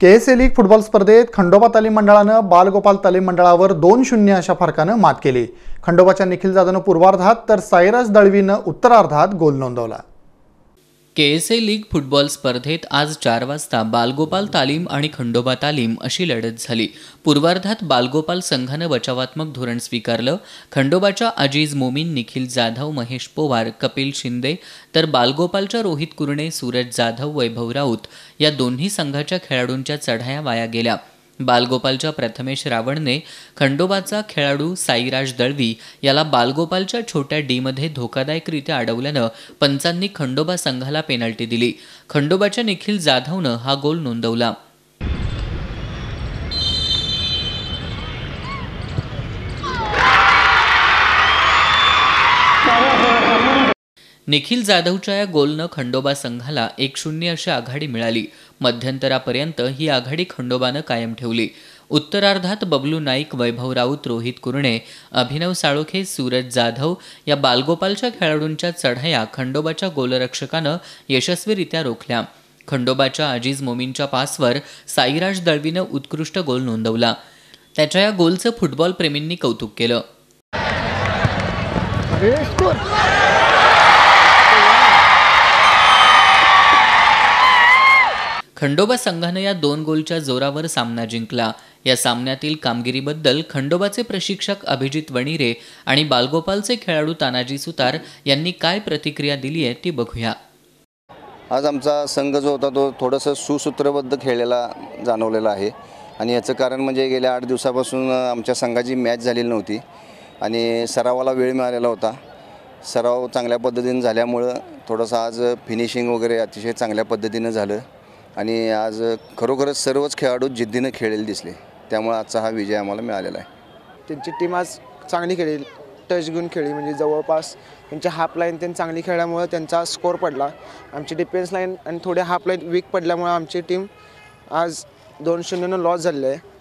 के S league football स्पर्धेत खंडोबा तालीम मंडळानं बालगोपाल तालीम मंडळावर दोन शून्य अशा फरकानं मात केली खंडोबाच्या निखिल जाधवनं पूर्वार्धात तर सायरस दळवीनं उत्तरार्धात गोल नोंदवला K S A league football स्पर्धेत आज चार वाजता बालगोपाल तालीम आणि खंडोबा तालीम अशी लढत झाली पूर्वार्धात बालगोपाल संघानं बचावात्मक धोरण स्वीकारलं खंडोबाच्या अजीज मोमीन निखिल जाधव महेश पोवार कपिल शिंदे तर बालगोपालच्या रोहित कुरणे सूरज जाधव वैभव राऊत या दोन्ही संघाच्या खेळाडूंच्या चढाया वाया गेल्या बालगोपालच्या प्रथमेश रावणने खंडोबाचा खेळाडू साईराज दळवी याला बालगोपालच्या छोट्या डीमध्ये धोकादायकरित्या अडवल्यानं पंचांनी खंडोबा संघाला पेनल्टी दिली खंडोबाच्या निखिल जाधवनं हा गोल नोंदवला निखिल जाधवच्या या गोलनं खंडोबा संघाला एक शून्य अशी आघाडी मिळाली मध्यंतरापर्यंत ही आघाडी खंडोबानं कायम ठेवली उत्तरार्धात बबलू नाईक वैभव राऊत रोहित कुरणे अभिनव साळोखे सूरज जाधव या बालगोपालच्या खेळाडूंच्या चढाया खंडोबाच्या गोलरक्षकानं यशस्वीरित्या रोखल्या खंडोबाच्या अजीज मोमींच्या पासवर साईराज दळवीनं उत्कृष्ट गोल नोंदवला त्याच्या या गोलचं प्रेमींनी कौतुक केलं खंडोबा संघानं या दोन गोलच्या जोरावर सामना जिंकला या सामन्यातील कामगिरीबद्दल खंडोबाचे प्रशिक्षक अभिजित वणिरे आणि बालगोपालचे खेळाडू तानाजी सुतार यांनी काय प्रतिक्रिया दिली आहे ती बघूया आज आमचा संघ जो होता तो थोडंसं सुसूत्रबद्ध खेळलेला जाणवलेला आहे आणि याचं कारण म्हणजे गेल्या आठ दिवसापासून आमच्या संघाची मॅच झालेली नव्हती आणि सरावाला वेळ मिळालेला होता सराव चांगल्या पद्धतीनं झाल्यामुळं थोडंसं आज फिनिशिंग वगैरे अतिशय चांगल्या पद्धतीनं झालं आणि आज खरोखरच सर्वच खेळाडू जिद्दीनं खेळलेले दिसले त्यामुळे आजचा हा विजय आम्हाला मिळालेला आहे त्यांची टीम आज चांगली खेळली टच घेऊन खेळली म्हणजे जवळपास त्यांची हाफ लाईन त्यांनी चांगली खेळल्यामुळं त्यांचा स्कोअर पडला आमची डिफेन्स लाईन आणि थोडी हाफ लाईन वीक पडल्यामुळे आमची टीम आज दोन शून्यनं लॉस झालेली आहे